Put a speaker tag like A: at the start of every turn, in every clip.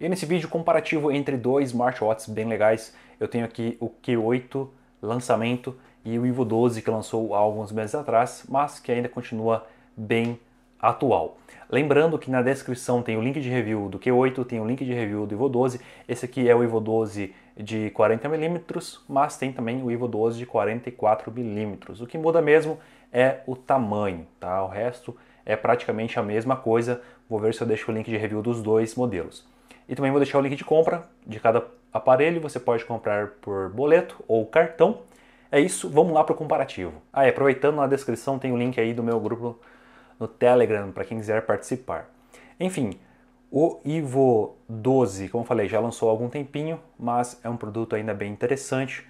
A: E nesse vídeo comparativo entre dois smartwatches bem legais, eu tenho aqui o Q8 lançamento e o Ivo 12 que lançou há alguns meses atrás, mas que ainda continua bem atual. Lembrando que na descrição tem o link de review do Q8, tem o link de review do Ivo 12. Esse aqui é o Ivo 12 de 40mm, mas tem também o Ivo 12 de 44mm. O que muda mesmo é o tamanho, tá? O resto é praticamente a mesma coisa. Vou ver se eu deixo o link de review dos dois modelos. E também vou deixar o link de compra de cada aparelho. Você pode comprar por boleto ou cartão. É isso, vamos lá para o comparativo. Ah, e aproveitando na descrição tem o link aí do meu grupo no Telegram para quem quiser participar. Enfim, o Ivo 12, como eu falei, já lançou há algum tempinho, mas é um produto ainda bem interessante.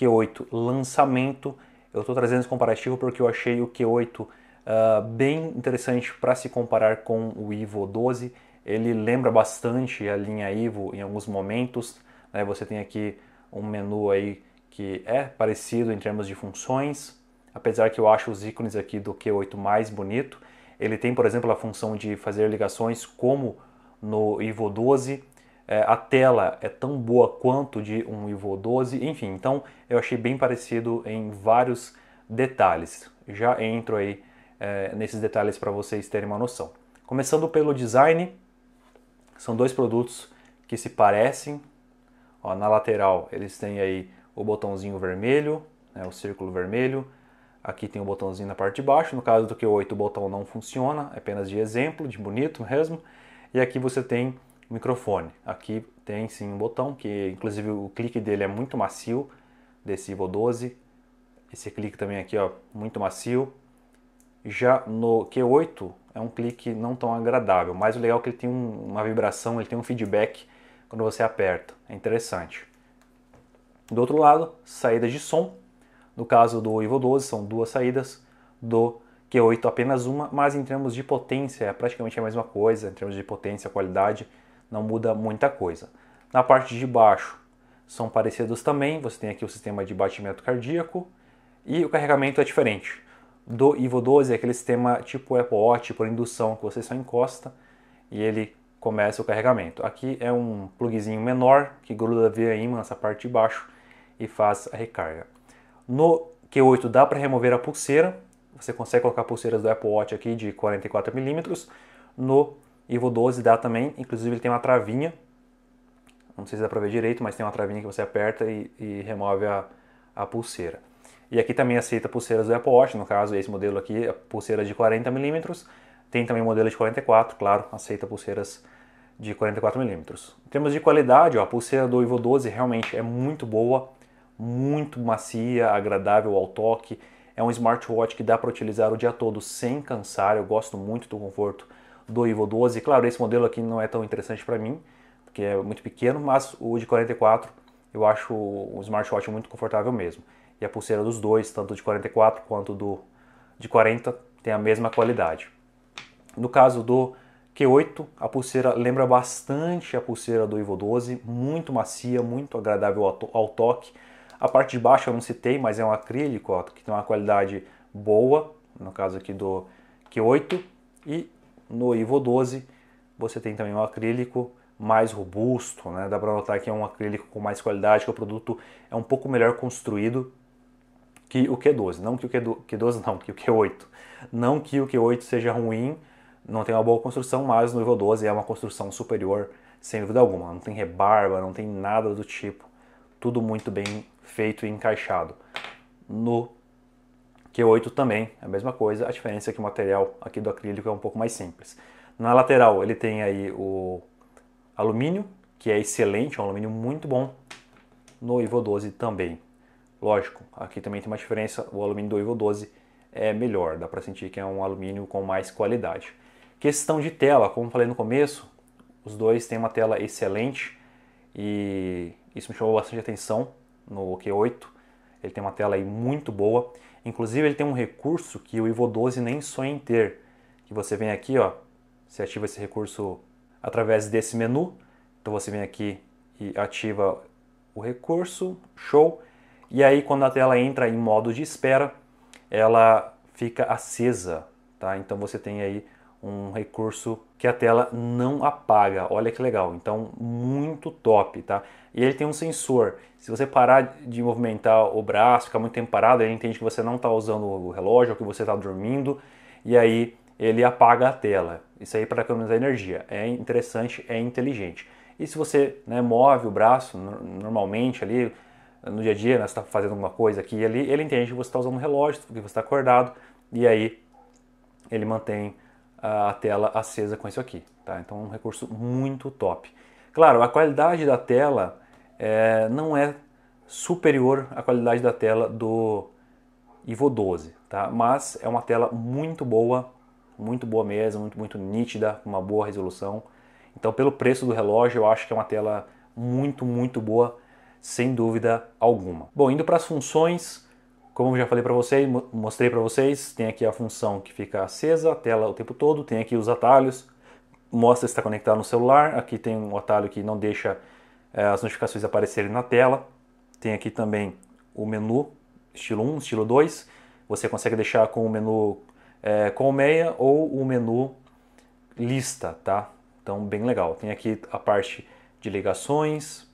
A: Q8 lançamento. Eu estou trazendo esse comparativo porque eu achei o Q8 uh, ah, bem interessante para se comparar com o Ivo 12 ele lembra bastante a linha Ivo em alguns momentos. Né? Você tem aqui um menu aí que é parecido em termos de funções, apesar que eu acho os ícones aqui do Q8 mais bonito. Ele tem, por exemplo, a função de fazer ligações como no Ivo 12. É, a tela é tão boa quanto de um Ivo 12. Enfim, então eu achei bem parecido em vários detalhes. Já entro aí é, nesses detalhes para vocês terem uma noção. Começando pelo design, são dois produtos que se parecem. Ó, na lateral eles têm aí o botãozinho vermelho, né, o círculo vermelho. Aqui tem o um botãozinho na parte de baixo. No caso do Q8 o botão não funciona, é apenas de exemplo, de bonito mesmo. E aqui você tem o microfone. Aqui tem sim um botão que inclusive o clique dele é muito macio desse Evo 12. Esse clique também aqui, ó, muito macio. Já no Q8 é um clique não tão agradável, mas o legal é que ele tem um, uma vibração, ele tem um feedback quando você aperta. É interessante. Do outro lado, saídas de som. No caso do Evo 12 são duas saídas, do Q8 apenas uma, mas em termos de potência é praticamente a mesma coisa, em termos de potência, qualidade, não muda muita coisa. Na parte de baixo são parecidos também, você tem aqui o sistema de batimento cardíaco e o carregamento é diferente do Ivo 12 é aquele sistema tipo Apple Watch por indução, que você só encosta e ele começa o carregamento. Aqui é um plugzinho menor que gruda via ímã nessa parte de baixo e faz a recarga. No Q8 dá para remover a pulseira, você consegue colocar pulseiras do Apple Watch aqui de 44mm. No Ivo 12 dá também, inclusive ele tem uma travinha, não sei se dá para ver direito, mas tem uma travinha que você aperta e, e remove a, a pulseira. E aqui também aceita pulseiras do Apple Watch, no caso esse modelo aqui, a é pulseira de 40 mm, tem também modelo de 44, claro, aceita pulseiras de 44mm. Em termos de qualidade, ó, a pulseira do Ivo 12 realmente é muito boa, muito macia, agradável ao toque. É um smartwatch que dá para utilizar o dia todo sem cansar. Eu gosto muito do conforto do Ivo 12. Claro, esse modelo aqui não é tão interessante para mim, porque é muito pequeno, mas o de 44 eu acho um smartwatch muito confortável mesmo e a pulseira dos dois, tanto de 44 quanto do de 40, tem a mesma qualidade. No caso do Q8, a pulseira lembra bastante a pulseira do Ivo 12, muito macia, muito agradável ao, toque. A parte de baixo eu não citei, mas é um acrílico ó, que tem uma qualidade boa, no caso aqui do Q8. E no Ivo 12 você tem também um acrílico mais robusto, né? dá para notar que é um acrílico com mais qualidade, que o produto é um pouco melhor construído que o Q12, não que o Q12, Q12 não, que o Q8. Não que o Q8 seja ruim, não tem uma boa construção, mas no nível 12 é uma construção superior, sem dúvida alguma. Não tem rebarba, não tem nada do tipo. Tudo muito bem feito e encaixado. No Q8 também, a mesma coisa, a diferença é que o material aqui do acrílico é um pouco mais simples. Na lateral ele tem aí o alumínio, que é excelente, é um alumínio muito bom. No Ivo 12 também. Lógico, aqui também tem uma diferença, o alumínio do Evo 12 é melhor, dá para sentir que é um alumínio com mais qualidade. Questão de tela, como falei no começo, os dois têm uma tela excelente e isso me chamou bastante atenção no Q8. Ele tem uma tela aí muito boa. Inclusive ele tem um recurso que o Evo 12 nem sonha em ter, que você vem aqui, ó, você ativa esse recurso através desse menu. Então você vem aqui e ativa o recurso, show. E aí, quando a tela entra em modo de espera, ela fica acesa, tá? Então você tem aí um recurso que a tela não apaga. Olha que legal. Então, muito top, tá? E ele tem um sensor. Se você parar de movimentar o braço, ficar muito tempo parado, ele entende que você não está usando o relógio, ou que você está dormindo, e aí ele apaga a tela. Isso aí para economizar energia. É interessante, é inteligente. E se você né, move o braço normalmente ali, no dia a dia, né, você está fazendo alguma coisa aqui e ali, ele entende que você está usando um relógio, que você está acordado, e aí ele mantém a tela acesa com isso aqui. Tá? Então é um recurso muito top. Claro, a qualidade da tela é, não é superior à qualidade da tela do Ivo 12, tá? mas é uma tela muito boa, muito boa mesmo, muito, muito nítida, com uma boa resolução. Então, pelo preço do relógio, eu acho que é uma tela muito, muito boa sem dúvida alguma. Bom, indo para as funções, como já falei para vocês, mostrei para vocês, tem aqui a função que fica acesa, a tela o tempo todo, tem aqui os atalhos, mostra se está conectado no celular, aqui tem um atalho que não deixa eh, as notificações aparecerem na tela, tem aqui também o menu estilo 1, estilo 2, você consegue deixar com o menu eh, colmeia ou o menu lista, tá? Então bem legal. Tem aqui a parte de ligações,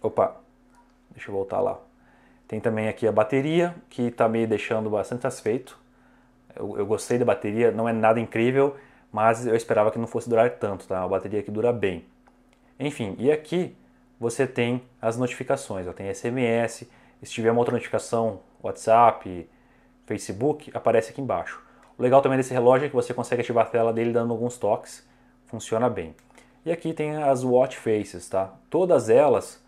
A: Opa, deixa eu voltar lá. Tem também aqui a bateria, que está me deixando bastante satisfeito. Eu, eu, gostei da bateria, não é nada incrível, mas eu esperava que não fosse durar tanto, tá? É a bateria que dura bem. Enfim, e aqui você tem as notificações, ó, tem SMS, se tiver uma outra notificação, WhatsApp, Facebook, aparece aqui embaixo. O legal também desse relógio é que você consegue ativar a tela dele dando alguns toques, funciona bem. E aqui tem as watch faces, tá? Todas elas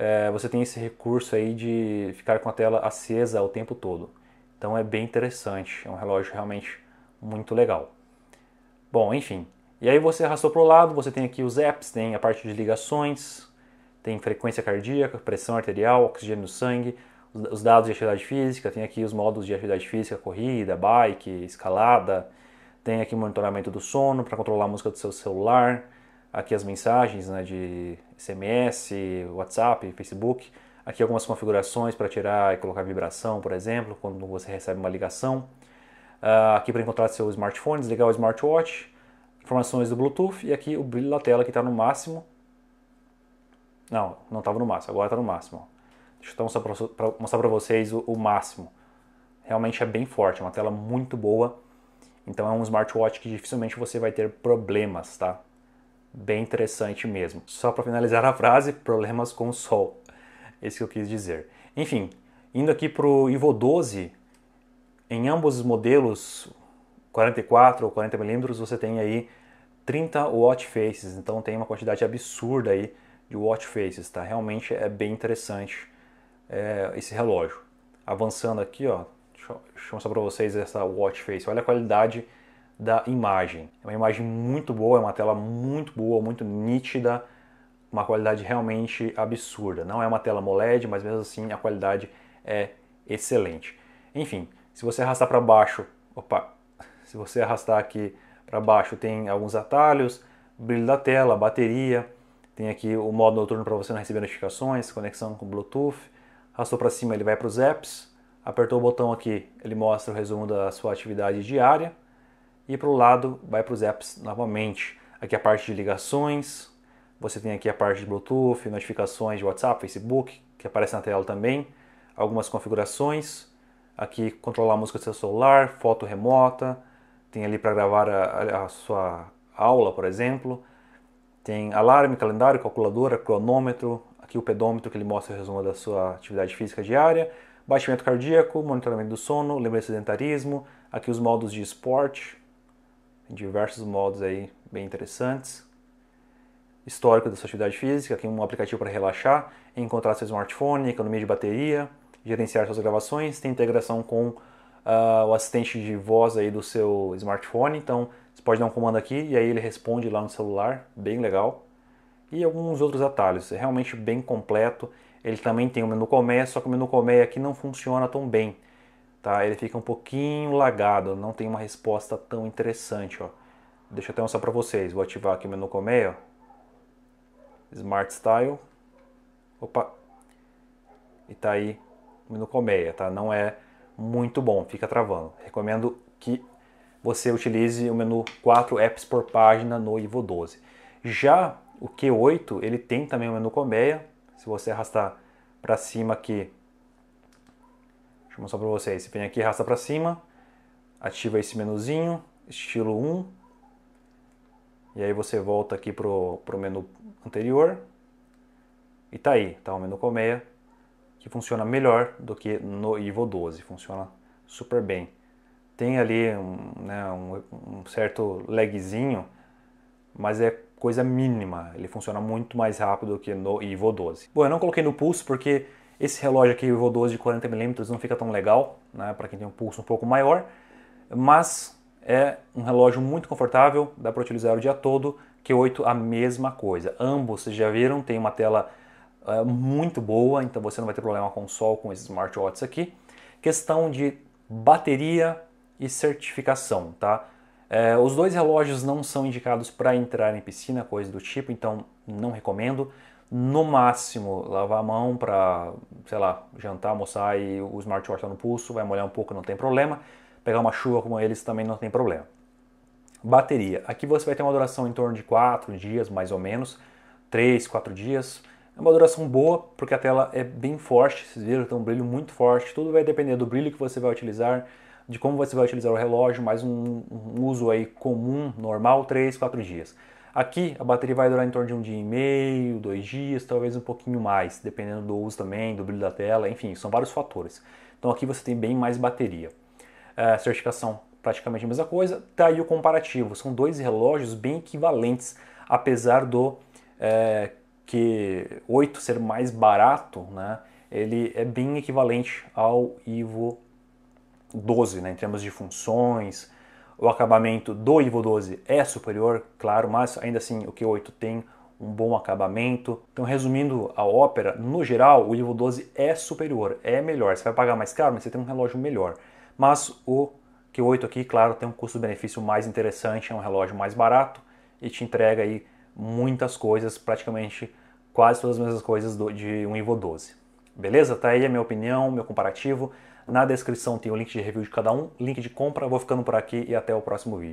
A: é, você tem esse recurso aí de ficar com a tela acesa o tempo todo. Então é bem interessante, é um relógio realmente muito legal. Bom, enfim. E aí você arrastou para o lado, você tem aqui os apps, tem a parte de ligações, tem frequência cardíaca, pressão arterial, oxigênio no sangue, os dados de atividade física, tem aqui os modos de atividade física, corrida, bike, escalada, tem aqui monitoramento do sono para controlar a música do seu celular, aqui as mensagens né, de SMS, WhatsApp, Facebook, aqui algumas configurações para tirar e colocar vibração, por exemplo, quando você recebe uma ligação, uh, aqui para encontrar seu smartphone, desligar o smartwatch, informações do Bluetooth e aqui o brilho da tela que está no máximo. Não, não estava no máximo, agora está no máximo. Deixa eu então mostrar para vocês o, o máximo. Realmente é bem forte, é uma tela muito boa. Então é um smartwatch que dificilmente você vai ter problemas, tá? bem interessante mesmo. Só para finalizar a frase, problemas com o Sol. Esse que eu quis dizer. Enfim, indo aqui para o Ivo 12, em ambos os modelos, 44 ou 40mm, você tem aí 30 watch faces, então tem uma quantidade absurda aí de watch faces, tá? Realmente é bem interessante é, esse relógio. Avançando aqui, ó, deixa eu mostrar para vocês essa watch face, olha a qualidade da imagem. É uma imagem muito boa, é uma tela muito boa, muito nítida, uma qualidade realmente absurda. Não é uma tela MOLED, mas mesmo assim a qualidade é excelente. Enfim, se você arrastar para baixo, opa, se você arrastar aqui para baixo tem alguns atalhos, brilho da tela, bateria, tem aqui o modo noturno para você não receber notificações, conexão com Bluetooth. Arrastou para cima, ele vai para os apps. Apertou o botão aqui, ele mostra o resumo da sua atividade diária. E para o lado vai para os apps novamente. Aqui a parte de ligações, você tem aqui a parte de Bluetooth, notificações de WhatsApp, Facebook, que aparece na tela também. Algumas configurações, aqui controlar a música do seu celular, foto remota, tem ali para gravar a, a sua aula, por exemplo. Tem alarme, calendário, calculadora, cronômetro, aqui o pedômetro que ele mostra o resumo da sua atividade física diária, batimento cardíaco, monitoramento do sono, lembrança de sedentarismo, aqui os modos de esporte, em diversos modos aí bem interessantes. Histórico da sua atividade física, aqui é um aplicativo para relaxar, encontrar seu smartphone, economia de bateria, gerenciar suas gravações, tem integração com uh, o assistente de voz aí do seu smartphone, então você pode dar um comando aqui e aí ele responde lá no celular, bem legal. E alguns outros atalhos, é realmente bem completo. Ele também tem o menu comércio só que o menu comércio aqui não funciona tão bem tá? Ele fica um pouquinho lagado, não tem uma resposta tão interessante, ó. Deixa eu até mostrar para vocês. Vou ativar aqui o menu comer, ó. Smart Style. Opa. E tá aí o menu colmeia, tá? Não é muito bom, fica travando. Recomendo que você utilize o menu 4 apps por página no Ivo 12. Já o Q8, ele tem também o menu colmeia. Se você arrastar para cima aqui, Deixa eu mostrar para vocês. Você vem aqui, arrasta para cima, ativa esse menuzinho, estilo 1. E aí você volta aqui pro, pro menu anterior. E tá aí, tá o menu colmeia, que funciona melhor do que no Ivo 12, funciona super bem. Tem ali um, né, um, um certo lagzinho, mas é coisa mínima. Ele funciona muito mais rápido que no Ivo 12. Bom, eu não coloquei no pulso porque esse relógio aqui, o Evo 12 de 40mm, não fica tão legal, né, para quem tem um pulso um pouco maior, mas é um relógio muito confortável, dá para utilizar o dia todo. Q8 a mesma coisa. Ambos, vocês já viram, tem uma tela é, muito boa, então você não vai ter problema com o sol com esses smartwatches aqui. Questão de bateria e certificação, tá? É, os dois relógios não são indicados para entrar em piscina, coisa do tipo, então não recomendo no máximo, lavar a mão para, sei lá, jantar, almoçar e o smartwatch está no pulso, vai molhar um pouco, não tem problema. Pegar uma chuva com eles também não tem problema. Bateria. Aqui você vai ter uma duração em torno de 4 dias, mais ou menos, 3, 4 dias. É uma duração boa, porque a tela é bem forte, vocês viram, tem um brilho muito forte. Tudo vai depender do brilho que você vai utilizar, de como você vai utilizar o relógio, mas um, um uso aí comum, normal, 3, 4 dias. Aqui a bateria vai durar em torno de um dia e meio, dois dias, talvez um pouquinho mais, dependendo do uso também, do brilho da tela, enfim, são vários fatores. Então aqui você tem bem mais bateria. A é, certificação, praticamente a mesma coisa. Tá aí o comparativo, são dois relógios bem equivalentes, apesar do é, que 8 ser mais barato, né? Ele é bem equivalente ao Ivo 12, né? Em termos de funções, o acabamento do Ivo 12 é superior, claro, mas ainda assim o Q8 tem um bom acabamento. Então, resumindo a ópera, no geral, o Ivo 12 é superior, é melhor. Você vai pagar mais caro, mas você tem um relógio melhor. Mas o Q8 aqui, claro, tem um custo-benefício mais interessante, é um relógio mais barato e te entrega aí muitas coisas, praticamente quase todas as mesmas coisas do, de um Ivo 12. Beleza? Tá aí a minha opinião, meu comparativo. Na descrição tem o link de review de cada um, link de compra. Vou ficando por aqui e até o próximo vídeo.